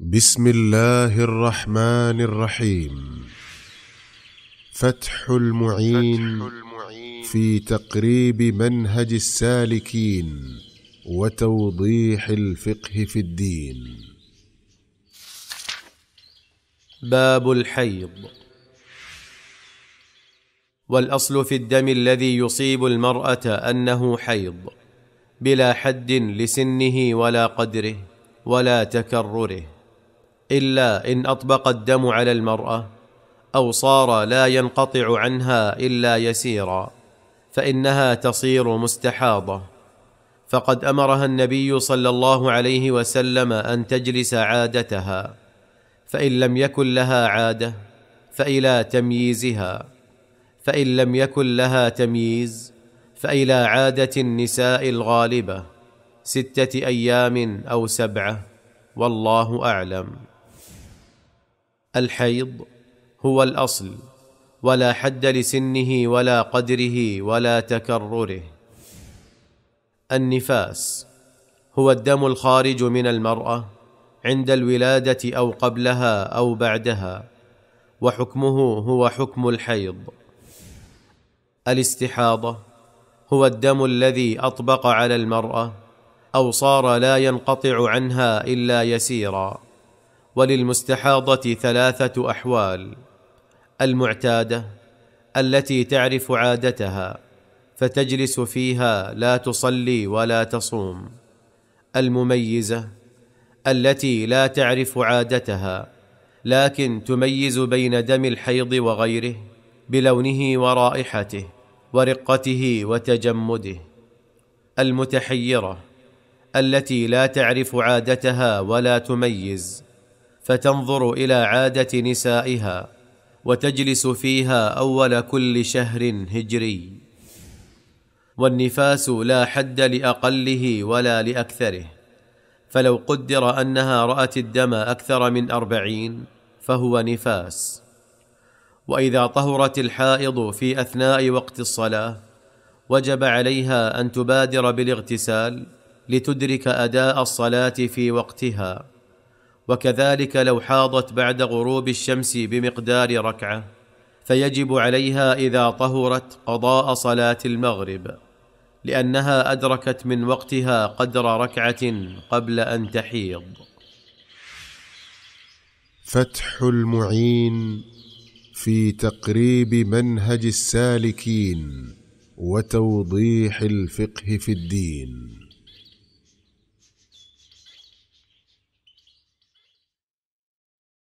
بسم الله الرحمن الرحيم فتح المعين, في تقريب منهج السالكين وتوضيح الفقه في الدين باب الحيض والاصل في الدم الذي يصيب المراه انه حيض بلا حد لسنه ولا قدره ولا تكرره الا ان اطبق الدم على المراه او صار لا ينقطع عنها الا يسيرا فانها تصير مستحاضه فقد امرها النبي صلى الله عليه وسلم ان تجلس عادتها فان لم يكن لها عاده فالى تمييزها فان لم يكن لها تمييز فالى عاده النساء الغالبه سته ايام او سبعه والله اعلم الحيض هو الاصل ولا حد لسنه ولا قدره ولا تكرره النفاس هو الدم الخارج من المراه عند الولاده او قبلها او بعدها وحكمه هو حكم الحيض الاستحاضه هو الدم الذي اطبق على المراه او صار لا ينقطع عنها الا يسيرا وللمستحاضه ثلاثه احوال المعتاده التي تعرف عادتها فتجلس فيها لا تصلي ولا تصوم المميزه التي لا تعرف عادتها لكن تميز بين دم الحيض وغيره بلونه ورائحته ورقته وتجمده المتحيره التي لا تعرف عادتها ولا تميز فتنظر الى عاده نسائها وتجلس فيها اول كل شهر هجري والنفاس لا حد لاقله ولا لاكثره فلو قدر انها رات الدم اكثر من اربعين فهو نفاس واذا طهرت الحائض في اثناء وقت الصلاه وجب عليها ان تبادر بالاغتسال لتدرك اداء الصلاه في وقتها وكذلك لو حاضت بعد غروب الشمس بمقدار ركعه فيجب عليها اذا طهرت قضاء صلاه المغرب لانها ادركت من وقتها قدر ركعه قبل ان تحيض فتح المعين في تقريب منهج السالكين وتوضيح الفقه في الدين